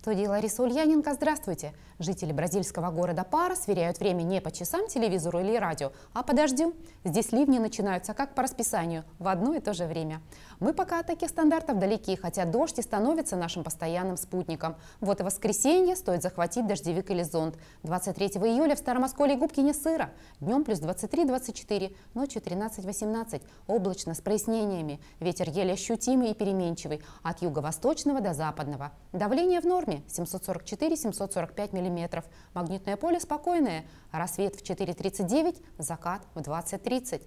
студии Лариса Ульяненко. Здравствуйте. Жители бразильского города Пара сверяют время не по часам телевизору или радио, а по дождю. Здесь ливни начинаются как по расписанию, в одно и то же время. Мы пока от таких стандартов далеки, хотя дождь и становится нашим постоянным спутником. Вот и воскресенье стоит захватить дождевик или зонт. 23 июля в Старомосколе губки не сыро. Днем плюс 23-24, ночью 13-18. Облачно, с прояснениями. Ветер еле ощутимый и переменчивый. От юго-восточного до западного. Давление в норме норме 744-745 мм. Магнитное поле спокойное. Рассвет в 4.39, закат в 20.30.